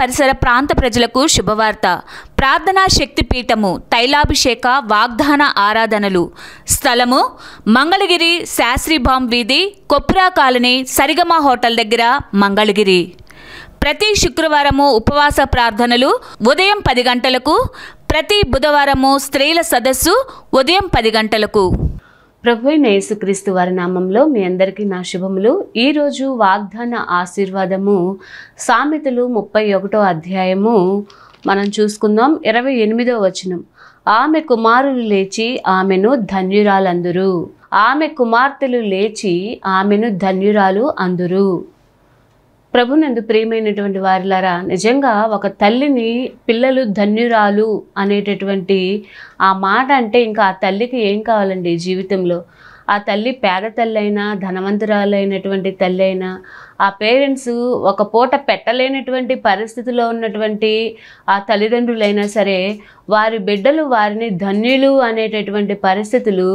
పరిసర ప్రాంత ప్రజలకు శుభవార్త ప్రార్థనా పీఠము తైలాభిషేక వాగ్దాన ఆరాధనలు స్థలము మంగళగిరి శాస్త్రీభామ్ వీధి కొప్పురా కాలనీ సరిగమ హోటల్ దగ్గర మంగళగిరి ప్రతి శుక్రవారము ఉపవాస ప్రార్థనలు ఉదయం పది గంటలకు ప్రతి బుధవారము స్త్రీల సదస్సు ఉదయం పది గంటలకు ప్రభు నేసుక్రీస్తు వారి నామంలో మీ అందరికీ నా శుభములు ఈరోజు వాగ్దాన ఆశీర్వాదము సామెతలు ముప్పై ఒకటో అధ్యాయము మనం చూసుకుందాం ఇరవై ఎనిమిదో వచనం ఆమె కుమారులు లేచి ఆమెను ధన్యురాలందురు ఆమె కుమార్తెలు లేచి ఆమెను ధన్యురాలు అందురు ప్రభునందు ప్రియమైనటువంటి వారిలారా నిజంగా ఒక తల్లిని పిల్లలు ధన్యురాలు అనేటటువంటి ఆ మాట అంటే ఇంకా ఆ తల్లికి ఏం కావాలండి జీవితంలో ఆ తల్లి పేద తల్లి అయినా ధనవంతురాలైనటువంటి తల్లి అయినా ఆ పేరెంట్స్ ఒక పూట పెట్టలేనటువంటి పరిస్థితిలో ఉన్నటువంటి ఆ తల్లిదండ్రులైనా సరే వారి బిడ్డలు వారిని ధన్యులు అనేటటువంటి పరిస్థితులు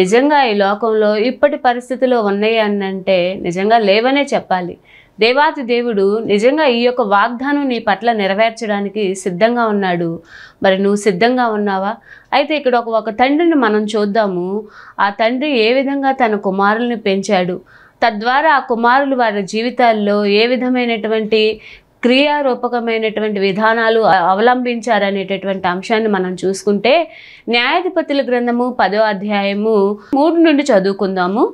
నిజంగా ఈ లోకంలో ఇప్పటి పరిస్థితిలో ఉన్నాయి అంటే నిజంగా లేవనే చెప్పాలి దేవాది దేవుడు నిజంగా ఈ యొక్క వాగ్దానం నీ పట్ల నెరవేర్చడానికి సిద్ధంగా ఉన్నాడు మరి నువ్వు సిద్ధంగా ఉన్నావా అయితే ఇక్కడ ఒక ఒక తండ్రిని మనం చూద్దాము ఆ తండ్రి ఏ విధంగా తన కుమారుల్ని పెంచాడు తద్వారా ఆ కుమారులు వారి జీవితాల్లో ఏ విధమైనటువంటి క్రియారూపకమైనటువంటి విధానాలు అవలంబించారనేటటువంటి అంశాన్ని మనం చూసుకుంటే న్యాయాధిపతుల గ్రంథము పదో అధ్యాయము మూడు నుండి చదువుకుందాము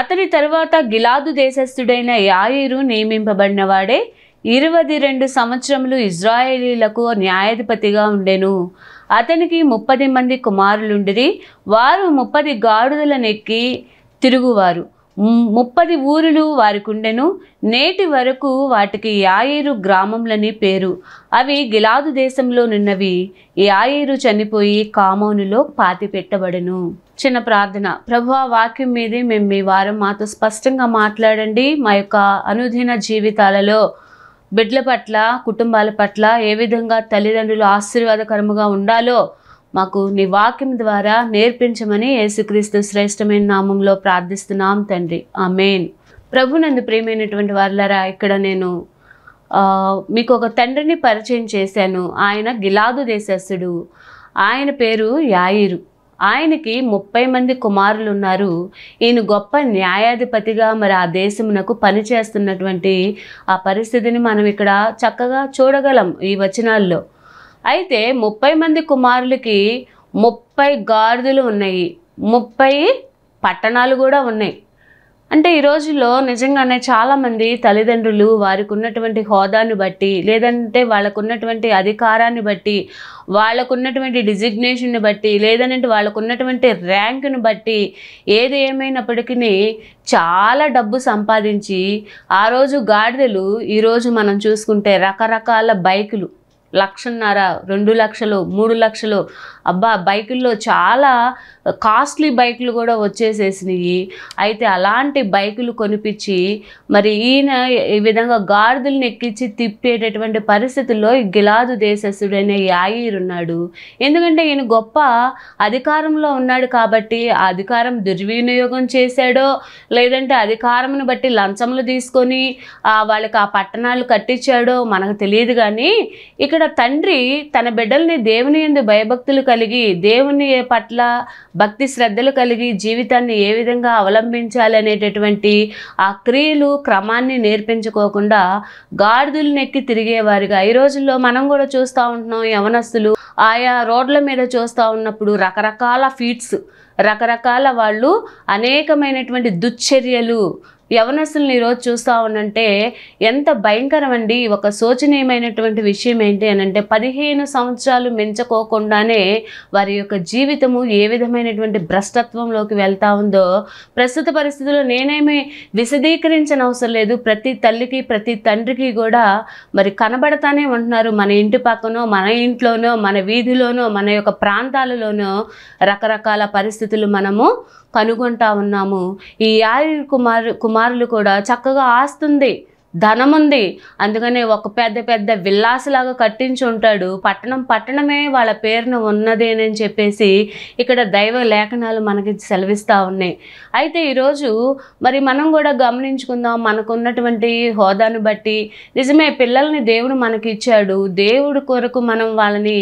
అతని తరువాత గిలాదు దేశస్థుడైన యాయిరు నియమింపబడినవాడే ఇరవది రెండు సంవత్సరములు ఇజ్రాయేలీలకు న్యాయాధిపతిగా ఉండెను అతనికి ముప్పది మంది కుమారులుండిరి వారు ముప్పది గాడుదలనెక్కి తిరుగువారు ముప్పది ఊరులు వారికుండెను నేటి వరకు వాటికి యాయేరు గ్రామంలని పేరు అవి గిలాదు దేశంలో నున్నవి యాయేరు చనిపోయి కామోనులో పెట్టబడును చిన్న ప్రార్థన ప్రభు వాక్యం మీదే మేము మీ వారం మాతో స్పష్టంగా మాట్లాడండి మా యొక్క అనుదిన జీవితాలలో బిడ్ల పట్ల కుటుంబాల పట్ల ఏ విధంగా తల్లిదండ్రులు ఆశీర్వాదకరముగా ఉండాలో మాకు నీ వాక్యం ద్వారా నేర్పించమని యేసుక్రీస్తు శ్రేష్టమైన నామంలో ప్రార్థిస్తున్నాం తండ్రి ఆ మెయిన్ ప్రభు నందు ప్రేమైనటువంటి వారులరా ఇక్కడ నేను మీకు ఒక తండ్రిని పరిచయం చేశాను ఆయన గిలాదు దేశస్థుడు ఆయన పేరు యాయిరు ఆయనకి ముప్పై మంది కుమారులు ఉన్నారు ఈయన గొప్ప న్యాయాధిపతిగా మరి ఆ దేశమునకు పనిచేస్తున్నటువంటి ఆ పరిస్థితిని మనం ఇక్కడ చక్కగా చూడగలం ఈ వచనాల్లో అయితే ముప్పై మంది కుమారులకి ముప్పై గాడిదలు ఉన్నాయి ముప్పై పట్టణాలు కూడా ఉన్నాయి అంటే ఈ రోజుల్లో నిజంగానే చాలామంది తల్లిదండ్రులు వారికి ఉన్నటువంటి హోదాను బట్టి లేదంటే వాళ్ళకు ఉన్నటువంటి అధికారాన్ని బట్టి వాళ్ళకు ఉన్నటువంటి డిజిగ్నేషన్ని బట్టి లేదంటే వాళ్ళకు ఉన్నటువంటి ర్యాంకును బట్టి ఏది ఏమైనప్పటికీ చాలా డబ్బు సంపాదించి ఆ రోజు గాడిదలు ఈరోజు మనం చూసుకుంటే రకరకాల బైకులు లక్షన్నర రెండు లక్షలు మూడు లక్షలు అబ్బా బైకుల్లో చాలా కాస్ట్లీ బైకులు కూడా వచ్చేసేసినాయి అయితే అలాంటి బైకులు కొనిపించి మరి ఈయన ఈ విధంగా గాడిదలను ఎక్కించి తిప్పేటటువంటి పరిస్థితుల్లో ఈ గిలాదు దేశస్థుడైన యాయిర్ ఉన్నాడు ఎందుకంటే ఈయన గొప్ప అధికారంలో ఉన్నాడు కాబట్టి ఆ అధికారం దుర్వినియోగం చేశాడో లేదంటే అధికారంను బట్టి లంచములు తీసుకొని వాళ్ళకి ఆ పట్టణాలు కట్టించాడో మనకు తెలియదు కానీ ఇక్కడ తండ్రి తన బిడ్డల్ని దేవుని ఎందు భయభక్తులు కలిగి కలిగి దేవుని పట్ల భక్తి శ్రద్ధలు కలిగి జీవితాన్ని ఏ విధంగా అవలంబించాలి అనేటటువంటి ఆ క్రియలు క్రమాన్ని నేర్పించుకోకుండా గాడిదలు నెక్కి తిరిగేవారిగా ఈ రోజుల్లో మనం కూడా చూస్తూ ఉంటున్నాం యవనస్తులు ఆయా రోడ్ల మీద చూస్తూ ఉన్నప్పుడు రకరకాల ఫీడ్స్ రకరకాల వాళ్ళు అనేకమైనటువంటి దుశ్చర్యలు యవనస్తులను ఈరోజు చూస్తూ ఉండంటే ఎంత భయంకరమండి ఒక శోచనీయమైనటువంటి విషయం ఏంటి అని అంటే పదిహేను సంవత్సరాలు మించకోకుండానే వారి యొక్క జీవితము ఏ విధమైనటువంటి భ్రష్టత్వంలోకి వెళ్తూ ఉందో ప్రస్తుత పరిస్థితుల్లో నేనేమి విశదీకరించిన అవసరం లేదు ప్రతి తల్లికి ప్రతి తండ్రికి కూడా మరి కనబడతానే ఉంటున్నారు మన ఇంటి పక్కనో మన ఇంట్లోనో మన వీధిలోనో మన యొక్క ప్రాంతాలలోనో రకరకాల పరిస్థితులు మనము కనుగొంటా ఉన్నాము ఈ యారిల్ కుమార్ కుమారులు కూడా చక్కగా ఆస్తుంది ధనం ఉంది అందుకనే ఒక పెద్ద పెద్ద విల్లాసులాగా కట్టించి ఉంటాడు పట్టణం పట్టణమే వాళ్ళ పేరున ఉన్నదేనని చెప్పేసి ఇక్కడ దైవ లేఖనాలు మనకి సెలవిస్తూ ఉన్నాయి అయితే ఈరోజు మరి మనం కూడా గమనించుకుందాం మనకున్నటువంటి హోదాను బట్టి నిజమే పిల్లల్ని దేవుడు మనకి ఇచ్చాడు దేవుడి కొరకు మనం వాళ్ళని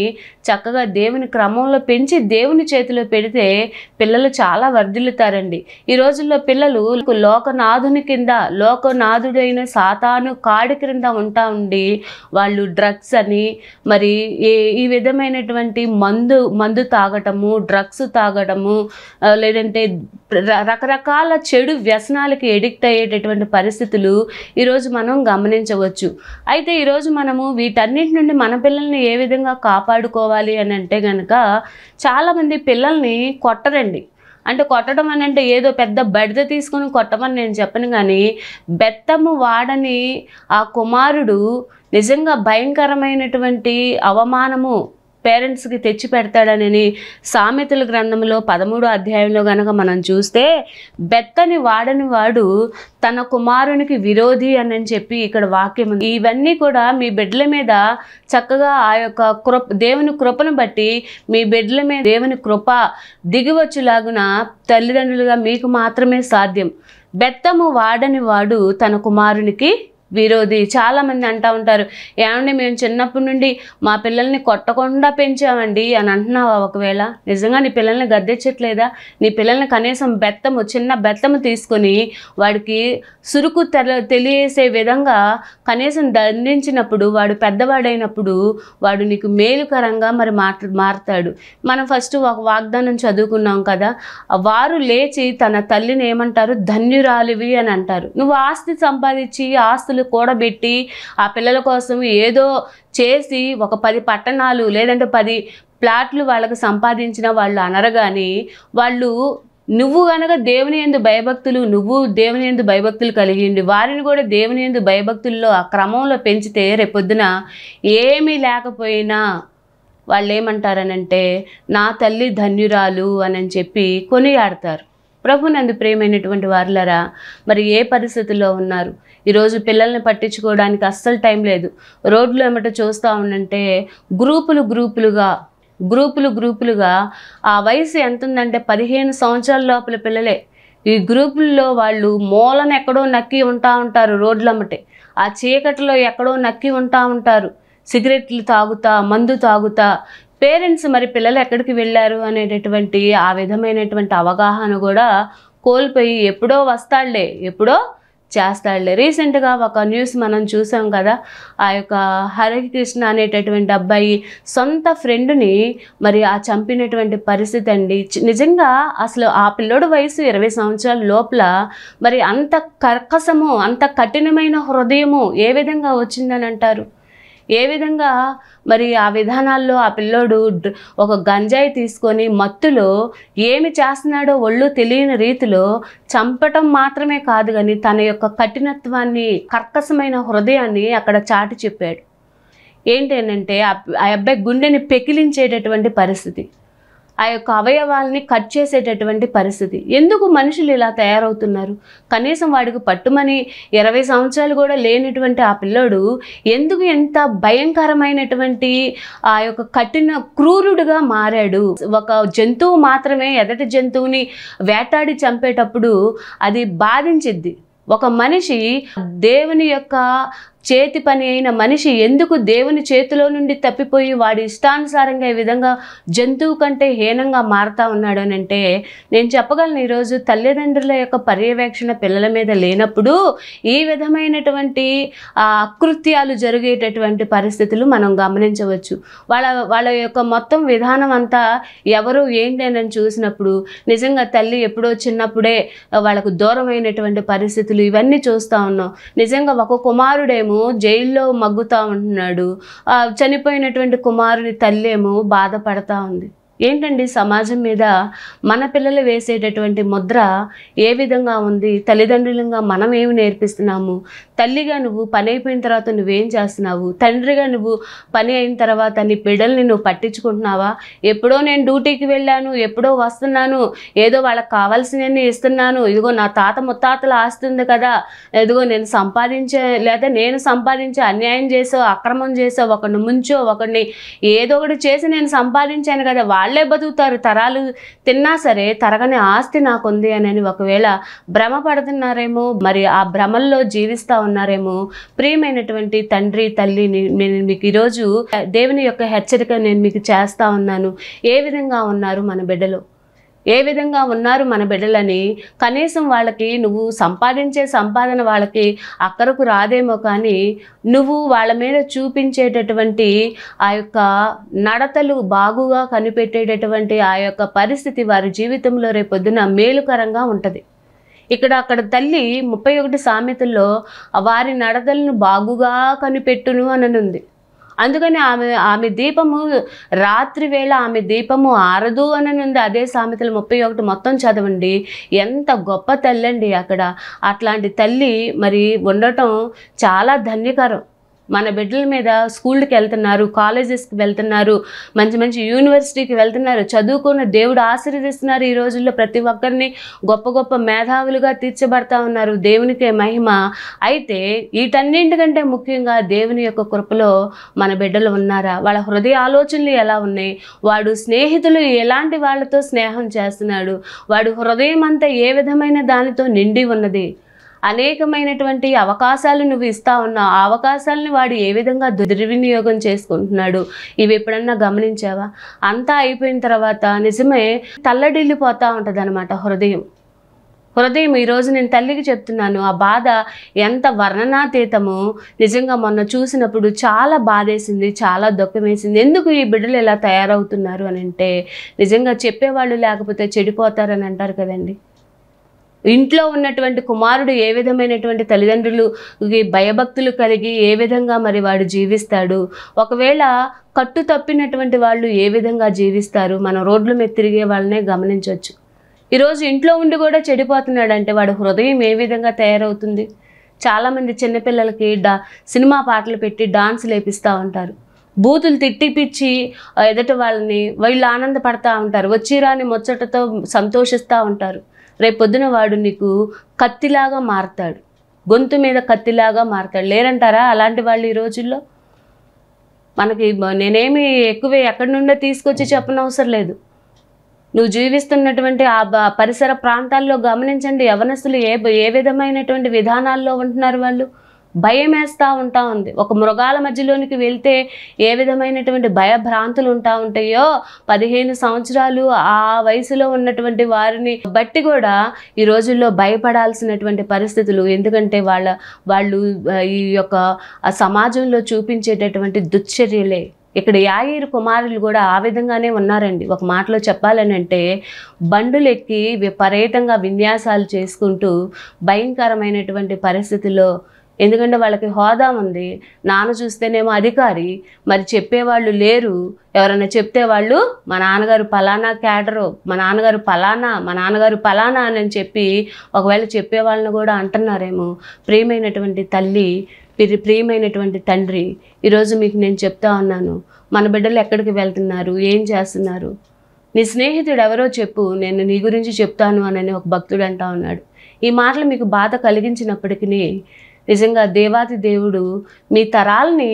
చక్కగా దేవుని క్రమంలో పెంచి దేవుని చేతిలో పెడితే పిల్లలు చాలా వర్ధిల్లుతారండి ఈ రోజుల్లో పిల్లలు లోకనాథుని కింద లోకనాథుడైన సాత తాను కాడు క్రింద ఉంటా ఉండి వాళ్ళు డ్రగ్స్ అని మరి ఏ ఈ విధమైనటువంటి మందు మందు తాగటము డ్రగ్స్ తాగటము లేదంటే రకరకాల చెడు వ్యసనాలకి ఎడిక్ట్ అయ్యేటటువంటి పరిస్థితులు ఈరోజు మనం గమనించవచ్చు అయితే ఈరోజు మనము వీటన్నిటి నుండి మన పిల్లల్ని ఏ విధంగా కాపాడుకోవాలి అని అంటే కనుక చాలామంది పిల్లల్ని కొట్టరండి అంటే కొట్టడం అని అంటే ఏదో పెద్ద బడిద తీసుకుని కొట్టమని నేను చెప్పను కానీ బెత్తము వాడని ఆ కుమారుడు నిజంగా భయంకరమైనటువంటి అవమానము పేరెంట్స్కి తెచ్చి పెడతాడనని సామెతల గ్రంథంలో పదమూడో అధ్యాయంలో గనక మనం చూస్తే బెత్తని వాడని వాడు తన కుమారునికి విరోధి అని చెప్పి ఇక్కడ వాక్యం ఇవన్నీ కూడా మీ బిడ్డల మీద చక్కగా ఆ యొక్క కృప దేవుని కృపను బట్టి మీ బిడ్డల మీద దేవుని కృప దిగివచ్చులాగున తల్లిదండ్రులుగా మీకు మాత్రమే సాధ్యం బెత్తము వాడని వాడు తన కుమారునికి విరోధి చాలామంది అంటూ ఉంటారు ఏమండి మేము చిన్నప్పటి నుండి మా పిల్లల్ని కొట్టకుండా పెంచామండి అని అంటున్నావా ఒకవేళ నిజంగా నీ పిల్లల్ని గద్దెచ్చట్లేదా నీ పిల్లల్ని కనీసం బెత్తము చిన్న బెత్తము తీసుకొని వాడికి సురుకు తెలియసే విధంగా కనీసం దండించినప్పుడు వాడు పెద్దవాడైనప్పుడు వాడు నీకు మేలుకరంగా మరి మారుతాడు మనం ఫస్ట్ ఒక వాగ్దానం చదువుకున్నాం కదా వారు లేచి తన తల్లిని ఏమంటారు ధన్యురాలివి అని అంటారు నువ్వు ఆస్తి సంపాదించి ఆస్తి క్లాసులు కూడబెట్టి ఆ పిల్లల కోసం ఏదో చేసి ఒక పది పట్టణాలు లేదంటే పది ప్లాట్లు వాళ్ళకు సంపాదించిన వాళ్ళు అనరగాని వాళ్ళు నువ్వు గనక దేవుని ఎందు భయభక్తులు నువ్వు దేవుని ఎందు భయభక్తులు కలిగిండి వారిని కూడా దేవుని ఎందు భయభక్తుల్లో ఆ క్రమంలో పెంచితే రేపొద్దున ఏమీ లేకపోయినా వాళ్ళు ఏమంటారనంటే నా తల్లి ధన్యురాలు అని చెప్పి కొనియాడతారు నందు ప్రేమైనటువంటి వారులరా మరి ఏ పరిస్థితుల్లో ఉన్నారు ఈరోజు పిల్లల్ని పట్టించుకోవడానికి అస్సలు టైం లేదు రోడ్లు ఏమంటే చూస్తూ ఉండంటే గ్రూపులు గ్రూపులుగా గ్రూపులు గ్రూపులుగా ఆ వయసు ఎంత ఉందంటే పదిహేను సంవత్సరాల లోపల పిల్లలే ఈ గ్రూపుల్లో వాళ్ళు మూలన ఎక్కడో నక్కి ఉంటా ఉంటారు రోడ్లమ్మటే ఆ చీకటిలో ఎక్కడో నక్కి ఉంటా ఉంటారు సిగరెట్లు తాగుతా మందు తాగుతా పేరెంట్స్ మరి పిల్లలు ఎక్కడికి వెళ్ళారు అనేటటువంటి ఆ విధమైనటువంటి అవగాహన కూడా కోల్పోయి ఎప్పుడో వస్తాళ్లే ఎప్పుడో చేస్తాడులే రీసెంట్గా ఒక న్యూస్ మనం చూసాం కదా ఆ యొక్క హరికృష్ణ అనేటటువంటి అబ్బాయి సొంత ఫ్రెండ్ని మరి ఆ చంపినటువంటి పరిస్థితి అండి నిజంగా అసలు ఆ పిల్లోడు వయసు ఇరవై సంవత్సరాల లోపల మరి అంత కర్కసము అంత కఠినమైన హృదయము ఏ విధంగా వచ్చిందని అంటారు ఏ విధంగా మరి ఆ విధానాల్లో ఆ పిల్లోడు ఒక గంజాయి తీసుకొని మత్తులో ఏమి చేస్తున్నాడో ఒళ్ళు తెలియని రీతిలో చంపటం మాత్రమే కాదు కానీ తన యొక్క కఠినత్వాన్ని కర్కశమైన హృదయాన్ని అక్కడ చాటి చెప్పాడు ఏంటంటే ఆ అబ్బాయి గుండెని పెకిలించేటటువంటి పరిస్థితి ఆ యొక్క అవయవాల్ని కట్ చేసేటటువంటి పరిస్థితి ఎందుకు మనుషులు ఇలా తయారవుతున్నారు కనీసం వాడికి పట్టుమని ఇరవై సంవత్సరాలు కూడా లేనటువంటి ఆ పిల్లోడు ఎందుకు ఎంత భయంకరమైనటువంటి ఆ యొక్క కఠిన క్రూరుడుగా మారాడు ఒక జంతువు మాత్రమే ఎదటి జంతువుని వేటాడి చంపేటప్పుడు అది బాధించిద్ది ఒక మనిషి దేవుని యొక్క చేతి పని అయిన మనిషి ఎందుకు దేవుని చేతిలో నుండి తప్పిపోయి వాడి ఇష్టానుసారంగా ఈ విధంగా జంతువు కంటే హీనంగా మారుతా ఉన్నాడు అని అంటే నేను చెప్పగలను ఈరోజు తల్లిదండ్రుల యొక్క పర్యవేక్షణ పిల్లల మీద లేనప్పుడు ఈ విధమైనటువంటి అకృత్యాలు జరిగేటటువంటి పరిస్థితులు మనం గమనించవచ్చు వాళ్ళ వాళ్ళ యొక్క మొత్తం విధానం అంతా ఎవరు ఏంటని చూసినప్పుడు నిజంగా తల్లి ఎప్పుడో చిన్నప్పుడే వాళ్ళకు దూరమైనటువంటి పరిస్థితులు ఇవన్నీ చూస్తూ ఉన్నాం నిజంగా ఒక కుమారుడేమో ఏమో జైల్లో మగ్గుతా ఉంటున్నాడు చనిపోయినటువంటి కుమారుని తల్లేమో బాధపడతా ఉంది ఏంటండి సమాజం మీద మన పిల్లలు వేసేటటువంటి ముద్ర ఏ విధంగా ఉంది తల్లిదండ్రులంగా మనం ఏమి నేర్పిస్తున్నాము తల్లిగా నువ్వు పని అయిపోయిన తర్వాత నువ్వేం చేస్తున్నావు తండ్రిగా నువ్వు పని అయిన తర్వాత నీ బిడ్డల్ని నువ్వు పట్టించుకుంటున్నావా ఎప్పుడో నేను డ్యూటీకి వెళ్ళాను ఎప్పుడో వస్తున్నాను ఏదో వాళ్ళకి కావాల్సినవి ఇస్తున్నాను ఇదిగో నా తాత ముత్తాతలు ఆస్తుంది కదా ఇదిగో నేను సంపాదించే లేదా నేను సంపాదించే అన్యాయం చేసో అక్రమం చేసో ఒకడిని ముంచో ఒకడిని ఏదో ఒకటి చేసి నేను సంపాదించాను కదా వాళ్లే బతుకుతారు తరాలు తిన్నా సరే తరగని ఆస్తి నాకుంది అని ఒకవేళ భ్రమ పడుతున్నారేమో మరి ఆ భ్రమల్లో జీవిస్తూ ఉన్నారేమో ప్రియమైనటువంటి తండ్రి తల్లి నేను మీకు ఈరోజు దేవుని యొక్క హెచ్చరిక నేను మీకు చేస్తా ఉన్నాను ఏ విధంగా ఉన్నారు మన బిడ్డలు ఏ విధంగా ఉన్నారు మన బిడ్డలని కనీసం వాళ్ళకి నువ్వు సంపాదించే సంపాదన వాళ్ళకి అక్కడకు రాదేమో కానీ నువ్వు వాళ్ళ మీద చూపించేటటువంటి ఆ యొక్క నడతలు బాగుగా కనిపెట్టేటటువంటి ఆ యొక్క పరిస్థితి వారి జీవితంలో రేపొద్దున మేలుకరంగా ఉంటుంది ఇక్కడ అక్కడ తల్లి ముప్పై ఒకటి సామెతల్లో వారి నడతలను బాగుగా కనిపెట్టును అని ఉంది అందుకని ఆమె ఆమె దీపము రాత్రి వేళ ఆమె దీపము ఆరదు అని ఉంది అదే సామెతలు ముప్పై ఒకటి మొత్తం చదవండి ఎంత గొప్ప తల్లి అండి అక్కడ అట్లాంటి తల్లి మరి ఉండటం చాలా ధన్యకరం మన బిడ్డల మీద స్కూల్కి వెళ్తున్నారు కాలేజెస్కి వెళ్తున్నారు మంచి మంచి యూనివర్సిటీకి వెళ్తున్నారు చదువుకున్న దేవుడు ఆశీర్వదిస్తున్నారు ఈ రోజుల్లో ప్రతి ఒక్కరిని గొప్ప గొప్ప మేధావులుగా తీర్చబడతా ఉన్నారు దేవునికే మహిమ అయితే వీటన్నింటికంటే ముఖ్యంగా దేవుని యొక్క కృపలో మన బిడ్డలు ఉన్నారా వాళ్ళ హృదయ ఆలోచనలు ఎలా ఉన్నాయి వాడు స్నేహితులు ఎలాంటి వాళ్ళతో స్నేహం చేస్తున్నాడు వాడు హృదయం అంతా ఏ విధమైన దానితో నిండి ఉన్నది అనేకమైనటువంటి అవకాశాలు నువ్వు ఇస్తా ఉన్నావు ఆ అవకాశాలని వాడు ఏ విధంగా దుర్వినియోగం చేసుకుంటున్నాడు ఇవి ఎప్పుడన్నా గమనించావా అంతా అయిపోయిన తర్వాత నిజమే తల్లడిల్లిపోతూ ఉంటుంది అనమాట హృదయం హృదయం ఈరోజు నేను తల్లికి చెప్తున్నాను ఆ బాధ ఎంత వర్ణనాతీతమో నిజంగా మొన్న చూసినప్పుడు చాలా బాధేసింది చాలా దుఃఖమేసింది ఎందుకు ఈ బిడ్డలు ఇలా తయారవుతున్నారు అని అంటే నిజంగా చెప్పేవాళ్ళు లేకపోతే చెడిపోతారని అంటారు కదండి ఇంట్లో ఉన్నటువంటి కుమారుడు ఏ విధమైనటువంటి తల్లిదండ్రులు భయభక్తులు కలిగి ఏ విధంగా మరి వాడు జీవిస్తాడు ఒకవేళ కట్టు తప్పినటువంటి వాళ్ళు ఏ విధంగా జీవిస్తారు మనం రోడ్ల మీద తిరిగే వాళ్ళనే గమనించవచ్చు ఈరోజు ఇంట్లో ఉండి కూడా చెడిపోతున్నాడంటే వాడు హృదయం ఏ విధంగా తయారవుతుంది చాలామంది చిన్నపిల్లలకి డా సినిమా పాటలు పెట్టి డాన్స్ లేపిస్తూ ఉంటారు బూతులు తిట్టిపిచ్చి ఎదటి వాళ్ళని వీళ్ళు ఆనందపడతా ఉంటారు వచ్చిరాని ముచ్చటతో సంతోషిస్తూ ఉంటారు రేపొద్దున వాడు నీకు కత్తిలాగా మారతాడు గొంతు మీద కత్తిలాగా మారతాడు లేరంటారా అలాంటి వాళ్ళు ఈ రోజుల్లో మనకి నేనేమి ఎక్కువ ఎక్కడి నుండో తీసుకొచ్చి చెప్పనవసరం లేదు నువ్వు జీవిస్తున్నటువంటి ఆ పరిసర ప్రాంతాల్లో గమనించండి యవనస్తులు ఏ ఏ విధమైనటువంటి విధానాల్లో ఉంటున్నారు వాళ్ళు భయం వేస్తూ ఉంటా ఉంది ఒక మృగాల మధ్యలోనికి వెళ్తే ఏ విధమైనటువంటి భయభ్రాంతులు ఉంటా ఉంటాయో పదిహేను సంవత్సరాలు ఆ వయసులో ఉన్నటువంటి వారిని బట్టి కూడా ఈ రోజుల్లో భయపడాల్సినటువంటి పరిస్థితులు ఎందుకంటే వాళ్ళ వాళ్ళు ఈ యొక్క సమాజంలో చూపించేటటువంటి దుశ్చర్యలే ఇక్కడ యాయిరు కుమారులు కూడా ఆ విధంగానే ఉన్నారండి ఒక మాటలో చెప్పాలని అంటే బండులెక్కి విపరీతంగా విన్యాసాలు చేసుకుంటూ భయంకరమైనటువంటి పరిస్థితిలో ఎందుకంటే వాళ్ళకి హోదా ఉంది నాన్న చూస్తేనేమో అధికారి మరి చెప్పేవాళ్ళు లేరు ఎవరైనా చెప్తే వాళ్ళు మా నాన్నగారు పలానా క్యాడరు మా నాన్నగారు పలానా మా నాన్నగారు పలానా అని చెప్పి ఒకవేళ చెప్పేవాళ్ళని కూడా అంటున్నారేమో ప్రియమైనటువంటి తల్లి ప్రియమైనటువంటి తండ్రి ఈరోజు మీకు నేను చెప్తా ఉన్నాను మన బిడ్డలు ఎక్కడికి వెళ్తున్నారు ఏం చేస్తున్నారు నీ స్నేహితుడు ఎవరో చెప్పు నేను నీ గురించి చెప్తాను అని ఒక భక్తుడు అంటా ఉన్నాడు ఈ మాటలు మీకు బాధ కలిగించినప్పటికీ నిజంగా దేవాది దేవుడు మీ తరాల్ని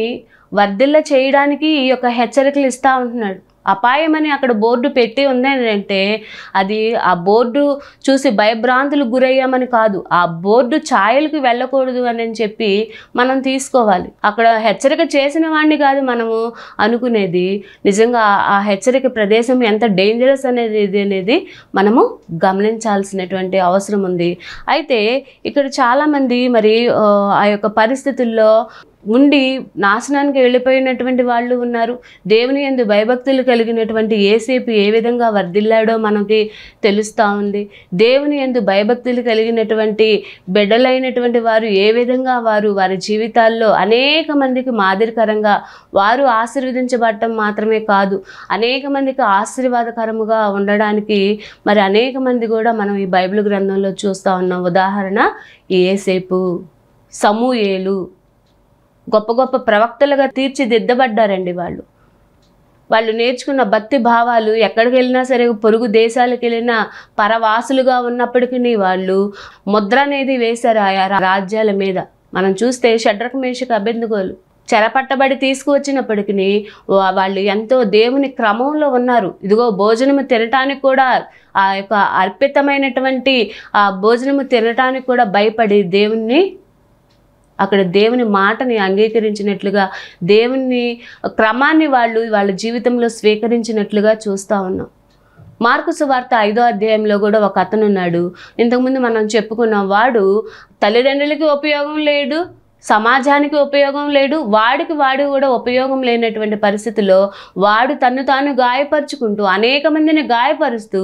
వర్ధిల్ల చేయడానికి ఈ యొక్క హెచ్చరికలు ఇస్తూ ఉంటున్నాడు అపాయమని అక్కడ బోర్డు పెట్టి అంటే అది ఆ బోర్డు చూసి భయభ్రాంతులకు గురయ్యామని కాదు ఆ బోర్డు ఛాయలకు వెళ్ళకూడదు అని చెప్పి మనం తీసుకోవాలి అక్కడ హెచ్చరిక చేసిన వాడిని కాదు మనము అనుకునేది నిజంగా ఆ హెచ్చరిక ప్రదేశం ఎంత డేంజరస్ అనేది ఇది అనేది మనము గమనించాల్సినటువంటి అవసరం ఉంది అయితే ఇక్కడ చాలామంది మరి ఆ యొక్క పరిస్థితుల్లో ఉండి నాశనానికి వెళ్ళిపోయినటువంటి వాళ్ళు ఉన్నారు దేవుని ఎందు భయభక్తులు కలిగినటువంటి ఏసేపు ఏ విధంగా వర్ధిల్లాడో మనకి తెలుస్తూ ఉంది దేవుని ఎందు భయభక్తులు కలిగినటువంటి బిడ్డలైనటువంటి వారు ఏ విధంగా వారు వారి జీవితాల్లో అనేక మందికి మాదిరికరంగా వారు ఆశీర్వదించబడటం మాత్రమే కాదు అనేక మందికి ఆశీర్వాదకరముగా ఉండడానికి మరి అనేక మంది కూడా మనం ఈ బైబిల్ గ్రంథంలో చూస్తూ ఉన్నాం ఉదాహరణ ఏసేపు సమూయేలు గొప్ప గొప్ప ప్రవక్తలుగా తీర్చిదిద్దబడ్డారండి వాళ్ళు వాళ్ళు నేర్చుకున్న భక్తి భావాలు ఎక్కడికి వెళ్ళినా సరే పొరుగు దేశాలకు వెళ్ళినా పరవాసులుగా ఉన్నప్పటికీ వాళ్ళు ముద్ర అనేది వేశారు ఆయా రాజ్యాల మీద మనం చూస్తే షడ్రక మేషకు అభ్యందుగోలు చెరపట్టబడి తీసుకువచ్చినప్పటికీ వాళ్ళు ఎంతో దేవుని క్రమంలో ఉన్నారు ఇదిగో భోజనము తినటానికి కూడా ఆ యొక్క అర్పితమైనటువంటి ఆ భోజనము తినటానికి కూడా భయపడి దేవుణ్ణి అక్కడ దేవుని మాటని అంగీకరించినట్లుగా దేవుని క్రమాన్ని వాళ్ళు వాళ్ళ జీవితంలో స్వీకరించినట్లుగా చూస్తూ ఉన్నాం మార్కు సువార్త ఐదో అధ్యాయంలో కూడా ఒక అతను ఉన్నాడు ఇంతకుముందు మనం చెప్పుకున్నాం వాడు తల్లిదండ్రులకి ఉపయోగం లేడు సమాజానికి ఉపయోగం లేడు వాడికి వాడు కూడా ఉపయోగం లేనటువంటి పరిస్థితిలో వాడు తను తాను గాయపరుచుకుంటూ అనేక మందిని గాయపరుస్తూ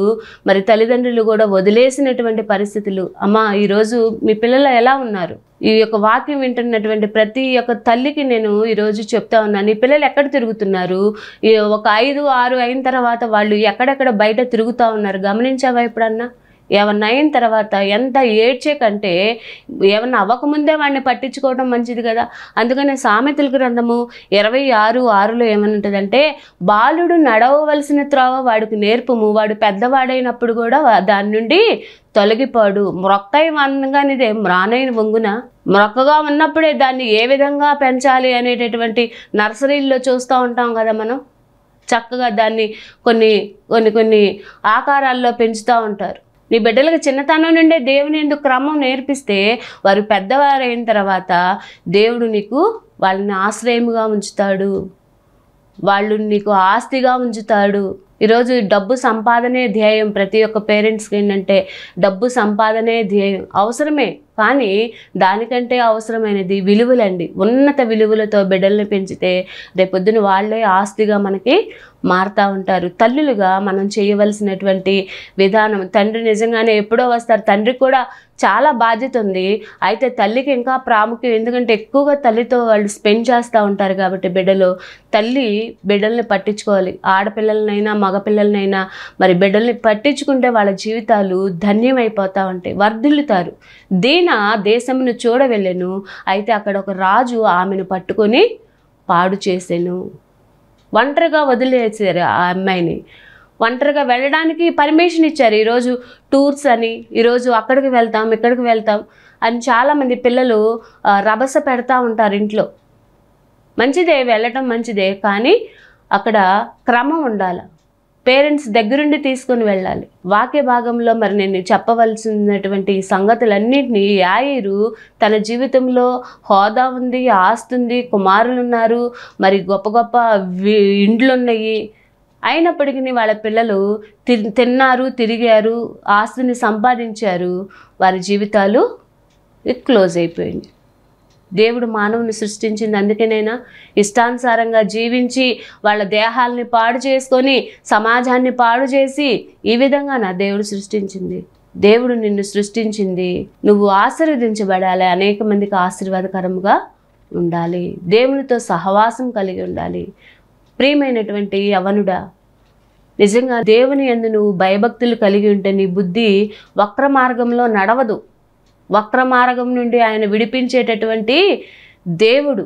మరి తల్లిదండ్రులు కూడా వదిలేసినటువంటి పరిస్థితులు అమ్మా ఈరోజు మీ పిల్లలు ఎలా ఉన్నారు ఈ యొక్క వాక్యం వింటున్నటువంటి ప్రతి ఒక్క తల్లికి నేను ఈరోజు చెప్తా ఉన్నాను ఈ పిల్లలు ఎక్కడ తిరుగుతున్నారు ఒక ఐదు ఆరు అయిన తర్వాత వాళ్ళు ఎక్కడెక్కడ బయట తిరుగుతూ ఉన్నారు గమనించావా ఎప్పుడన్నా ఏమన్నా అయిన తర్వాత ఎంత ఏడ్చే కంటే ఏమన్నా అవ్వకముందే వాడిని పట్టించుకోవడం మంచిది కదా అందుకనే సామెతల గ్రంథము ఇరవై ఆరు ఆరులో ఏమనుంటుందంటే బాలుడు నడవవలసిన త్రోవ వాడికి నేర్పము వాడు పెద్దవాడైనప్పుడు కూడా దాని నుండి తొలగిపాడు మొక్కై వందగానిదే మ్రానైన వంగున మొక్కగా ఉన్నప్పుడే దాన్ని ఏ విధంగా పెంచాలి అనేటటువంటి నర్సరీల్లో చూస్తూ ఉంటాం కదా మనం చక్కగా దాన్ని కొన్ని కొన్ని కొన్ని ఆకారాల్లో పెంచుతూ ఉంటారు నీ బిడ్డలకు చిన్నతనం నుండే దేవుని ఎందుకు క్రమం నేర్పిస్తే వారు పెద్దవారైన తర్వాత దేవుడు నీకు వాళ్ళని ఆశ్రయముగా ఉంచుతాడు వాళ్ళు నీకు ఆస్తిగా ఉంచుతాడు ఈరోజు డబ్బు సంపాదనే ధ్యేయం ప్రతి ఒక్క పేరెంట్స్కి ఏంటంటే డబ్బు సంపాదనే ధ్యేయం అవసరమే కానీ దానికంటే అవసరమైనది విలువలండి ఉన్నత విలువలతో బిడ్డల్ని పెంచితే రేపొద్దున వాళ్ళే ఆస్తిగా మనకి మారుతూ ఉంటారు తల్లులుగా మనం చేయవలసినటువంటి విధానం తండ్రి నిజంగానే ఎప్పుడో వస్తారు తండ్రి కూడా చాలా బాధ్యత ఉంది అయితే తల్లికి ఇంకా ప్రాముఖ్యం ఎందుకంటే ఎక్కువగా తల్లితో వాళ్ళు స్పెండ్ చేస్తూ ఉంటారు కాబట్టి బిడ్డలు తల్లి బిడ్డల్ని పట్టించుకోవాలి ఆడపిల్లలనైనా మగపిల్లలనైనా మరి బిడ్డల్ని పట్టించుకుంటే వాళ్ళ జీవితాలు ధన్యమైపోతూ ఉంటాయి వర్ధిల్లుతారు దీని ఆయన దేశమును వెళ్ళాను అయితే అక్కడ ఒక రాజు ఆమెను పట్టుకొని పాడు చేశాను ఒంటరిగా వదిలేసారు ఆ అమ్మాయిని ఒంటరిగా వెళ్ళడానికి పర్మిషన్ ఇచ్చారు ఈరోజు టూర్స్ అని ఈరోజు అక్కడికి వెళ్తాం ఇక్కడికి వెళ్తాం అని చాలామంది పిల్లలు రభస పెడతా ఉంటారు ఇంట్లో మంచిదే వెళ్ళటం మంచిదే కానీ అక్కడ క్రమం ఉండాలి పేరెంట్స్ దగ్గరుండి తీసుకుని వెళ్ళాలి వాక్య భాగంలో మరి నేను చెప్పవలసినటువంటి సంగతులన్నింటినీ యాయిరు తన జీవితంలో హోదా ఉంది ఆస్తుంది ఉంది కుమారులు ఉన్నారు మరి గొప్ప గొప్ప ఇండ్లు ఉన్నాయి అయినప్పటికీ వాళ్ళ పిల్లలు తిన్నారు తిరిగారు ఆస్తిని సంపాదించారు వారి జీవితాలు క్లోజ్ అయిపోయింది దేవుడు మానవుని సృష్టించింది అందుకేనైనా ఇష్టానుసారంగా జీవించి వాళ్ళ దేహాలని పాడు చేసుకొని సమాజాన్ని పాడు చేసి ఈ విధంగా నా దేవుడు సృష్టించింది దేవుడు నిన్ను సృష్టించింది నువ్వు ఆశీర్వదించబడాలి అనేక మందికి ఆశీర్వాదకరముగా ఉండాలి దేవునితో సహవాసం కలిగి ఉండాలి ప్రియమైనటువంటి అవనుడా నిజంగా దేవుని ఎందు నువ్వు భయభక్తులు కలిగి ఉంటే నీ బుద్ధి వక్ర మార్గంలో నడవదు వక్ర మార్గం నుండి ఆయన విడిపించేటటువంటి దేవుడు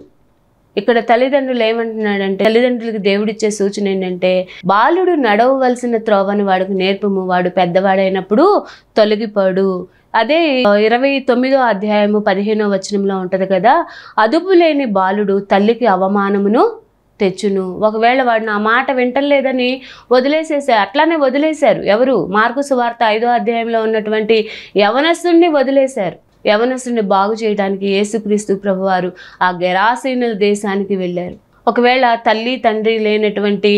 ఇక్కడ తల్లిదండ్రులు ఏమంటున్నాడంటే తల్లిదండ్రులకు దేవుడిచ్చే సూచన ఏంటంటే బాలుడు నడవవలసిన త్రోవని వాడికి నేర్పము వాడు పెద్దవాడైనప్పుడు తొలగిపోడు అదే ఇరవై తొమ్మిదో అధ్యాయము పదిహేనో వచనంలో ఉంటుంది కదా అదుపు లేని బాలుడు తల్లికి అవమానమును తెచ్చును ఒకవేళ వాడు నా మాట వింటలేదని వదిలేసేసారు అట్లానే వదిలేశారు ఎవరు మార్కు సువార్త ఐదో అధ్యాయంలో ఉన్నటువంటి యవనస్సుని వదిలేశారు యవనస్సుని బాగు చేయడానికి యేసుక్రీస్తు ప్రభువారు ఆ గెరాసీన దేశానికి వెళ్ళారు ఒకవేళ తల్లి తండ్రి లేనటువంటి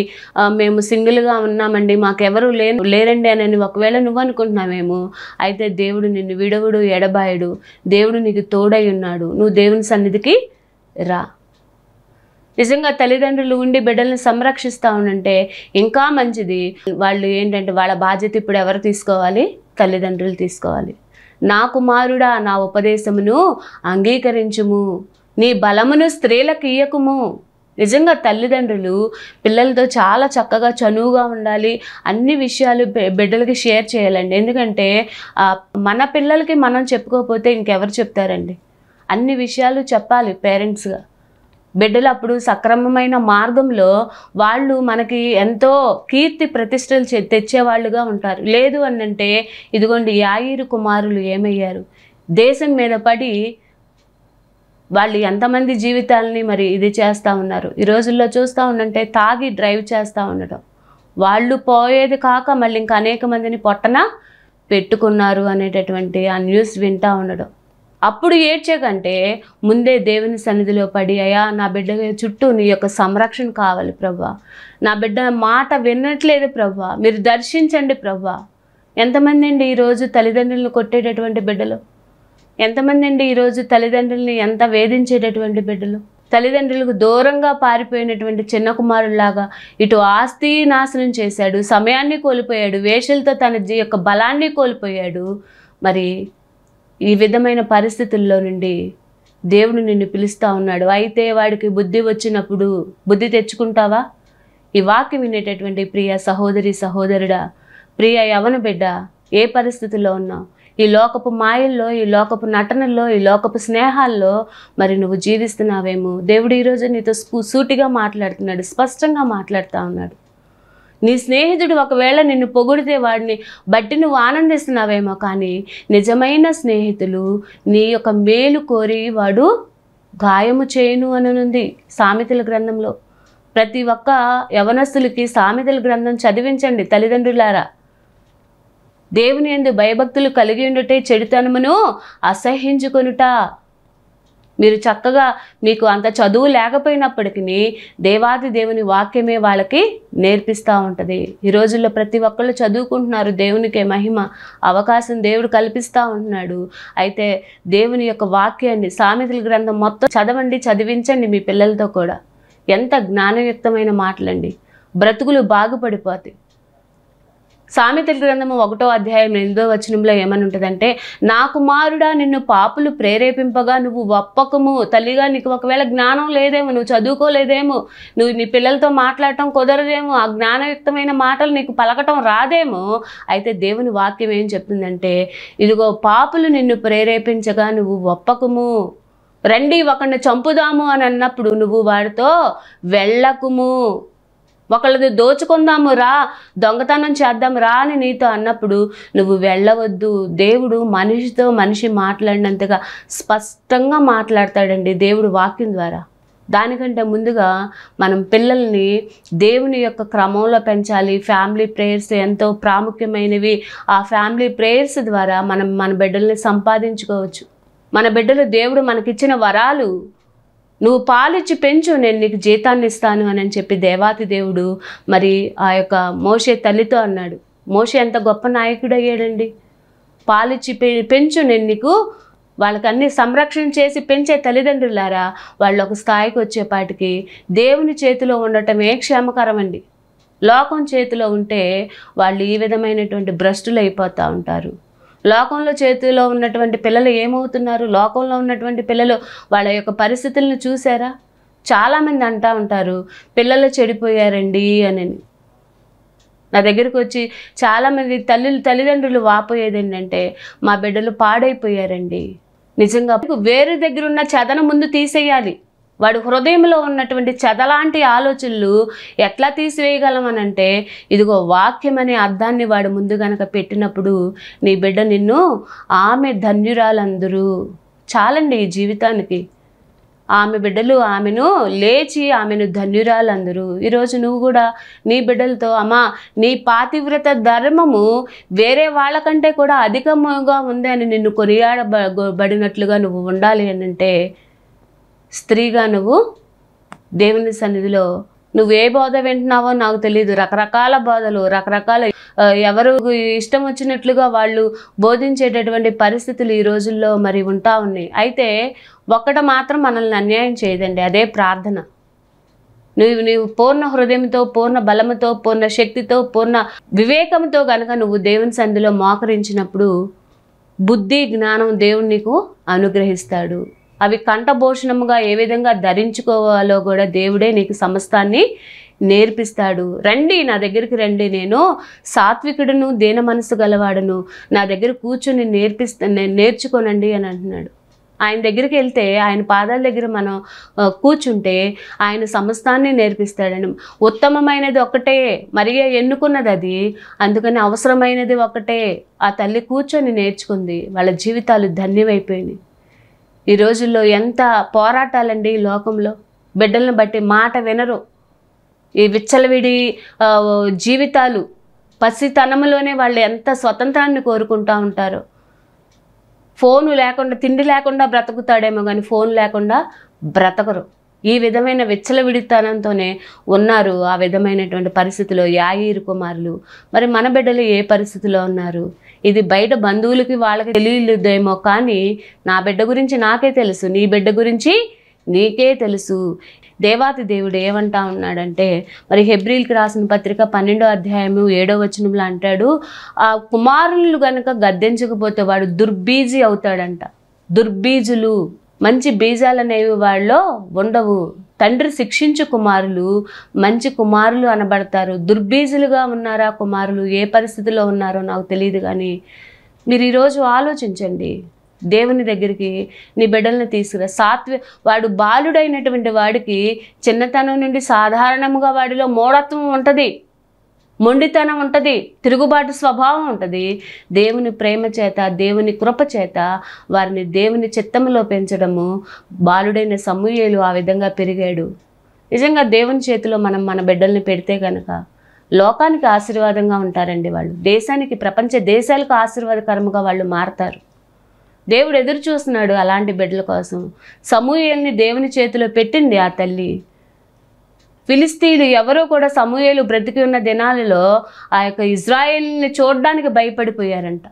మేము సింగిల్గా ఉన్నామండి మాకెవరు లేను లేరండి అని ఒకవేళ నువ్వు అనుకుంటున్నావేమో అయితే దేవుడు నిన్ను విడవుడు ఎడబాయుడు దేవుడు నీకు తోడై ఉన్నాడు నువ్వు దేవుని సన్నిధికి రా నిజంగా తల్లిదండ్రులు ఉండి బిడ్డలను సంరక్షిస్తూ ఉంటే ఇంకా మంచిది వాళ్ళు ఏంటంటే వాళ్ళ బాధ్యత ఇప్పుడు ఎవరు తీసుకోవాలి తల్లిదండ్రులు తీసుకోవాలి నా కుమారుడా నా ఉపదేశమును అంగీకరించుము నీ బలమును స్త్రీలకు ఇయ్యకుము నిజంగా తల్లిదండ్రులు పిల్లలతో చాలా చక్కగా చనువుగా ఉండాలి అన్ని విషయాలు బిడ్డలకి షేర్ చేయాలండి ఎందుకంటే మన పిల్లలకి మనం చెప్పుకోకపోతే ఇంకెవరు చెప్తారండి అన్ని విషయాలు చెప్పాలి పేరెంట్స్గా బిడ్డలు అప్పుడు సక్రమమైన మార్గంలో వాళ్ళు మనకి ఎంతో కీర్తి ప్రతిష్టలు తెచ్చేవాళ్ళుగా ఉంటారు లేదు అనంటే ఇదిగోండి యాయిరు కుమారులు ఏమయ్యారు దేశం మీద పడి వాళ్ళు ఎంతమంది జీవితాలని మరి ఇది చేస్తూ ఉన్నారు ఈ రోజుల్లో చూస్తూ ఉండంటే తాగి డ్రైవ్ చేస్తూ ఉండడం వాళ్ళు పోయేది కాక మళ్ళీ ఇంకా అనేక మందిని పొట్టన పెట్టుకున్నారు అనేటటువంటి ఆ న్యూస్ వింటూ ఉండడం అప్పుడు ఏడ్చే కంటే ముందే దేవుని సన్నిధిలో పడి అయ్యా నా బిడ్డ చుట్టూ నీ యొక్క సంరక్షణ కావాలి ప్రభా నా బిడ్డ మాట వినట్లేదు ప్రభా మీరు దర్శించండి ప్రభా ఎంతమంది అండి ఈరోజు తల్లిదండ్రులను కొట్టేటటువంటి బిడ్డలు ఎంతమంది అండి ఈరోజు తల్లిదండ్రుల్ని ఎంత వేధించేటటువంటి బిడ్డలు తల్లిదండ్రులకు దూరంగా పారిపోయినటువంటి చిన్న కుమారుల్లాగా ఇటు ఆస్తి నాశనం చేశాడు సమయాన్ని కోల్పోయాడు వేషలతో తన యొక్క బలాన్ని కోల్పోయాడు మరి ఈ విధమైన పరిస్థితుల్లో నుండి దేవుడు నిన్ను పిలుస్తూ ఉన్నాడు అయితే వాడికి బుద్ధి వచ్చినప్పుడు బుద్ధి తెచ్చుకుంటావా ఈ వాక్యం వినేటటువంటి ప్రియ సహోదరి సహోదరుడా ప్రియ యవన బిడ్డ ఏ పరిస్థితుల్లో ఉన్నావు ఈ లోకపు మాయల్లో ఈ లోకపు నటనల్లో ఈ లోకపు స్నేహాల్లో మరి నువ్వు జీవిస్తున్నావేమో దేవుడు ఈరోజు నీతో సూటిగా మాట్లాడుతున్నాడు స్పష్టంగా మాట్లాడుతూ ఉన్నాడు నీ స్నేహితుడు ఒకవేళ నిన్ను పొగిడితే వాడిని బట్టి నువ్వు ఆనందిస్తున్నావేమో కానీ నిజమైన స్నేహితులు నీ యొక్క మేలు కోరి వాడు గాయము చేయను ఉంది సామెతల గ్రంథంలో ప్రతి ఒక్క యవనస్తులకి సామెతల గ్రంథం చదివించండి తల్లిదండ్రులారా దేవుని ఎందు భయభక్తులు కలిగి ఉండటే చెడుతనమును అసహ్యించుకొనుట మీరు చక్కగా మీకు అంత చదువు లేకపోయినప్పటికీ దేవాది దేవుని వాక్యమే వాళ్ళకి నేర్పిస్తూ ఉంటుంది ఈ రోజుల్లో ప్రతి ఒక్కళ్ళు చదువుకుంటున్నారు దేవునికే మహిమ అవకాశం దేవుడు కల్పిస్తూ ఉంటున్నాడు అయితే దేవుని యొక్క వాక్యాన్ని సామెతల గ్రంథం మొత్తం చదవండి చదివించండి మీ పిల్లలతో కూడా ఎంత జ్ఞానయుక్తమైన మాటలండి బ్రతుకులు బాగుపడిపోతాయి సామెతల గ్రంథము ఒకటో అధ్యాయం ఎనిమిదో వచనంలో ఏమనుంటుందంటే నా కుమారుడా నిన్ను పాపులు ప్రేరేపింపగా నువ్వు ఒప్పకము తల్లిగా నీకు ఒకవేళ జ్ఞానం లేదేమో నువ్వు చదువుకోలేదేమో నువ్వు నీ పిల్లలతో మాట్లాడటం కుదరదేమో ఆ జ్ఞానయుక్తమైన మాటలు నీకు పలకటం రాదేమో అయితే దేవుని వాక్యం ఏం చెప్తుందంటే ఇదిగో పాపులు నిన్ను ప్రేరేపించగా నువ్వు ఒప్పకము రండి ఒకరిని చంపుదాము అని అన్నప్పుడు నువ్వు వాడితో వెళ్ళకుము ఒకళ్ళది దోచుకుందాము రా దొంగతనం చేద్దాం రా అని నీతో అన్నప్పుడు నువ్వు వెళ్ళవద్దు దేవుడు మనిషితో మనిషి మాట్లాడినంతగా స్పష్టంగా మాట్లాడతాడండి దేవుడు వాక్యం ద్వారా దానికంటే ముందుగా మనం పిల్లల్ని దేవుని యొక్క క్రమంలో పెంచాలి ఫ్యామిలీ ప్రేయర్స్ ఎంతో ప్రాముఖ్యమైనవి ఆ ఫ్యామిలీ ప్రేయర్స్ ద్వారా మనం మన బిడ్డల్ని సంపాదించుకోవచ్చు మన బిడ్డలు దేవుడు మనకిచ్చిన వరాలు నువ్వు పాలిచ్చి పెంచు నేను నీకు జీతాన్ని ఇస్తాను అని చెప్పి దేవాతి దేవుడు మరి ఆ యొక్క మోషే తల్లితో అన్నాడు మోషే ఎంత గొప్ప నాయకుడు అయ్యాడండి పాలిచ్చి పెంచు నేను నీకు వాళ్ళకన్నీ సంరక్షణ చేసి పెంచే తల్లిదండ్రులారా వాళ్ళు ఒక స్థాయికి వచ్చేపాటికి దేవుని చేతిలో ఉండటమే క్షేమకరం అండి లోకం చేతిలో ఉంటే వాళ్ళు ఈ విధమైనటువంటి భ్రష్టులు అయిపోతూ ఉంటారు లోకంలో చేతిలో ఉన్నటువంటి పిల్లలు ఏమవుతున్నారు లోకంలో ఉన్నటువంటి పిల్లలు వాళ్ళ యొక్క పరిస్థితులను చూసారా చాలామంది అంటూ ఉంటారు పిల్లలు చెడిపోయారండి అని నా దగ్గరకు వచ్చి చాలామంది తల్లి తల్లిదండ్రులు వాపోయేది ఏంటంటే మా బిడ్డలు పాడైపోయారండి నిజంగా వేరే దగ్గర ఉన్న చదన ముందు తీసేయాలి వాడు హృదయంలో ఉన్నటువంటి చెదలాంటి ఆలోచనలు ఎట్లా తీసివేయగలమనంటే ఇదిగో వాక్యం అనే అర్థాన్ని వాడు ముందు గనక పెట్టినప్పుడు నీ బిడ్డ నిన్ను ఆమె ధన్యురాలందరూ చాలండి ఈ జీవితానికి ఆమె బిడ్డలు ఆమెను లేచి ఆమెను ధన్యురాలందరూ ఈరోజు నువ్వు కూడా నీ బిడ్డలతో అమ్మా నీ పాతివ్రత ధర్మము వేరే వాళ్ళకంటే కూడా అధికముగా ఉంది అని నిన్ను కొనియాడబడినట్లుగా నువ్వు ఉండాలి అని అంటే స్త్రీగా నువ్వు దేవుని సన్నిధిలో నువ్వు ఏ బోధ వింటున్నావో నాకు తెలియదు రకరకాల బోధలు రకరకాల ఎవరు ఇష్టం వచ్చినట్లుగా వాళ్ళు బోధించేటటువంటి పరిస్థితులు ఈ రోజుల్లో మరి ఉంటా ఉన్నాయి అయితే ఒక్కట మాత్రం మనల్ని అన్యాయం చేయదండి అదే ప్రార్థన నువ్వు నువ్వు పూర్ణ హృదయంతో పూర్ణ బలముతో పూర్ణ శక్తితో పూర్ణ వివేకంతో కనుక నువ్వు దేవుని సంధిలో మోకరించినప్పుడు బుద్ధి జ్ఞానం దేవుడు నీకు అనుగ్రహిస్తాడు అవి కంఠభూషణముగా ఏ విధంగా ధరించుకోవాలో కూడా దేవుడే నీకు సమస్తాన్ని నేర్పిస్తాడు రండి నా దగ్గరికి రండి నేను సాత్వికుడును దేన మనసు గలవాడును నా దగ్గర కూర్చొని నేర్పిస్తా నేర్చుకోనండి అని అంటున్నాడు ఆయన దగ్గరికి వెళ్తే ఆయన పాదాల దగ్గర మనం కూర్చుంటే ఆయన సమస్తాన్ని నేర్పిస్తాడని ఉత్తమమైనది ఒకటే మరిగా ఎన్నుకున్నది అది అందుకని అవసరమైనది ఒకటే ఆ తల్లి కూర్చొని నేర్చుకుంది వాళ్ళ జీవితాలు ధన్యమైపోయినాయి ఈ రోజుల్లో ఎంత పోరాటాలండి ఈ లోకంలో బిడ్డలను బట్టి మాట వినరు ఈ విచ్చలవిడి జీవితాలు పసితనంలోనే వాళ్ళు ఎంత స్వతంత్రాన్ని కోరుకుంటూ ఉంటారు ఫోను లేకుండా తిండి లేకుండా బ్రతుకుతాడేమో కానీ ఫోన్ లేకుండా బ్రతకరు ఈ విధమైన విచ్చలవిడితనంతోనే ఉన్నారు ఆ విధమైనటువంటి పరిస్థితిలో యాయిరు కుమారులు మరి మన బిడ్డలు ఏ పరిస్థితిలో ఉన్నారు ఇది బయట బంధువులకి వాళ్ళకి తెలియలేదేమో కానీ నా బిడ్డ గురించి నాకే తెలుసు నీ బిడ్డ గురించి నీకే తెలుసు దేవాతి దేవుడు ఏమంటా ఉన్నాడంటే మరి హెబ్రిల్కి రాసిన పత్రిక పన్నెండో అధ్యాయము ఏడో వచనంలో అంటాడు ఆ కుమారులు గనక గద్దించకపోతే వాడు దుర్బీజి అవుతాడంట దుర్బీజులు మంచి బీజాలనేవి వాళ్ళలో ఉండవు తండ్రి శిక్షించు కుమారులు మంచి కుమారులు అనబడతారు దుర్బీజులుగా ఉన్నారా కుమారులు ఏ పరిస్థితిలో ఉన్నారో నాకు తెలియదు కానీ మీరు ఈరోజు ఆలోచించండి దేవుని దగ్గరికి నీ బిడ్డలను తీసుకురా సాత్వి వాడు బాలుడైనటువంటి వాడికి చిన్నతనం నుండి సాధారణంగా వాడిలో మూఢత్వం ఉంటుంది మొండితనం ఉంటుంది తిరుగుబాటు స్వభావం ఉంటుంది దేవుని ప్రేమ చేత దేవుని కృప చేత వారిని దేవుని చిత్తంలో పెంచడము బాలుడైన సమూహేలు ఆ విధంగా పెరిగాడు నిజంగా దేవుని చేతిలో మనం మన బిడ్డల్ని పెడితే కనుక లోకానికి ఆశీర్వాదంగా ఉంటారండి వాళ్ళు దేశానికి ప్రపంచ దేశాలకు ఆశీర్వాదకరముగా వాళ్ళు మారతారు దేవుడు ఎదురు చూస్తున్నాడు అలాంటి బిడ్డల కోసం సమూహల్ని దేవుని చేతిలో పెట్టింది ఆ తల్లి ఫిలిస్తీన్లు ఎవరో కూడా సమూహలు బ్రతికి ఉన్న దినాలలో ఆ యొక్క ఇజ్రాయేల్ని చూడడానికి భయపడిపోయారంట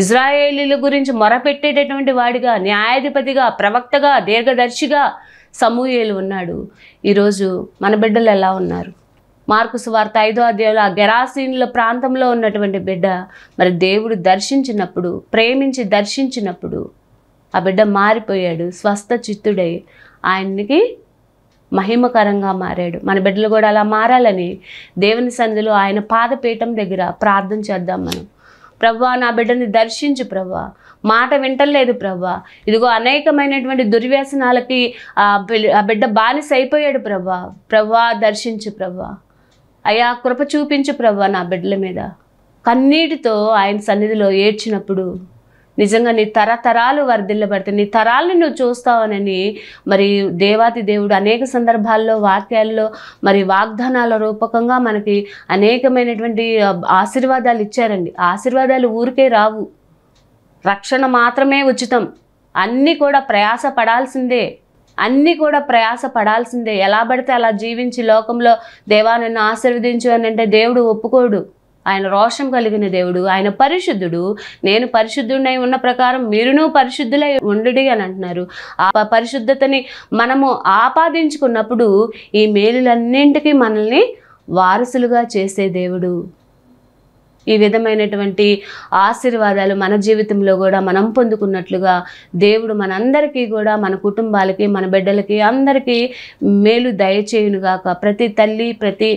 ఇజ్రాయేలీల గురించి మొరపెట్టేటటువంటి వాడిగా న్యాయాధిపతిగా ప్రవక్తగా దీర్ఘదర్శిగా సమూహేలు ఉన్నాడు ఈరోజు మన బిడ్డలు ఎలా ఉన్నారు మార్కుస్ వార్త ఐదో అధ్యాయులు ఆ గెరాసీన్ల ప్రాంతంలో ఉన్నటువంటి బిడ్డ మరి దేవుడు దర్శించినప్పుడు ప్రేమించి దర్శించినప్పుడు ఆ బిడ్డ మారిపోయాడు స్వస్థ చిత్తుడై ఆయనకి మహిమకరంగా మారాడు మన బిడ్డలు కూడా అలా మారాలని దేవుని సన్నిధిలో ఆయన పాదపీఠం దగ్గర ప్రార్థన చేద్దాం మనం ప్రభు నా బిడ్డని దర్శించు ప్రభు మాట వింటలేదు ప్రభు ఇదిగో అనేకమైనటువంటి దుర్వ్యసనాలకి ఆ బిడ్డ బానిస అయిపోయాడు ప్రభు ప్రవ్వా దర్శించు ప్రభు అయా కృప చూపించు ప్రభు నా బిడ్డల మీద కన్నీటితో ఆయన సన్నిధిలో ఏడ్చినప్పుడు నిజంగా నీ తరతరాలు వర్ధిల్లబడతాయి నీ తరాలని నువ్వు చూస్తావనని మరి దేవాతి దేవుడు అనేక సందర్భాల్లో వాక్యాల్లో మరి వాగ్దానాల రూపకంగా మనకి అనేకమైనటువంటి ఆశీర్వాదాలు ఇచ్చారండి ఆశీర్వాదాలు ఊరికే రావు రక్షణ మాత్రమే ఉచితం అన్నీ కూడా ప్రయాస పడాల్సిందే అన్నీ కూడా ప్రయాస పడాల్సిందే ఎలా పడితే అలా జీవించి లోకంలో దేవాన్ని ఆశీర్వదించు అని అంటే దేవుడు ఒప్పుకోడు ఆయన రోషం కలిగిన దేవుడు ఆయన పరిశుద్ధుడు నేను పరిశుద్ధుడై ఉన్న ప్రకారం మీరును పరిశుద్ధులై ఉండుడి అని అంటున్నారు ఆ పరిశుద్ధతని మనము ఆపాదించుకున్నప్పుడు ఈ మేలులన్నింటికీ మనల్ని వారసులుగా చేసే దేవుడు ఈ విధమైనటువంటి ఆశీర్వాదాలు మన జీవితంలో కూడా మనం పొందుకున్నట్లుగా దేవుడు మనందరికీ కూడా మన కుటుంబాలకి మన బిడ్డలకి అందరికీ మేలు దయచేయునుగాక ప్రతి తల్లి ప్రతి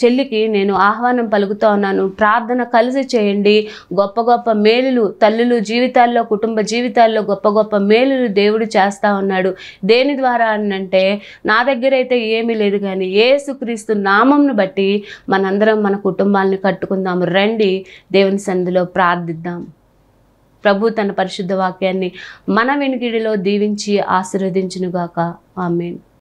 చెల్లికి నేను ఆహ్వానం పలుకుతా ఉన్నాను ప్రార్థన కలిసి చేయండి గొప్ప గొప్ప మేలులు తల్లులు జీవితాల్లో కుటుంబ జీవితాల్లో గొప్ప గొప్ప మేలులు దేవుడు చేస్తూ ఉన్నాడు దేని ద్వారా అనంటే నా దగ్గర అయితే ఏమీ లేదు కానీ ఏసుక్రీస్తు నామంను బట్టి మనందరం మన కుటుంబాలను కట్టుకుందాము రండి ఉండి దేవుని సంధిలో ప్రార్థిద్దాం ప్రభు తన పరిశుద్ధ వాక్యాన్ని మన వెనుగిడిలో దీవించి ఆశీర్వదించునుగాక ఆమెన్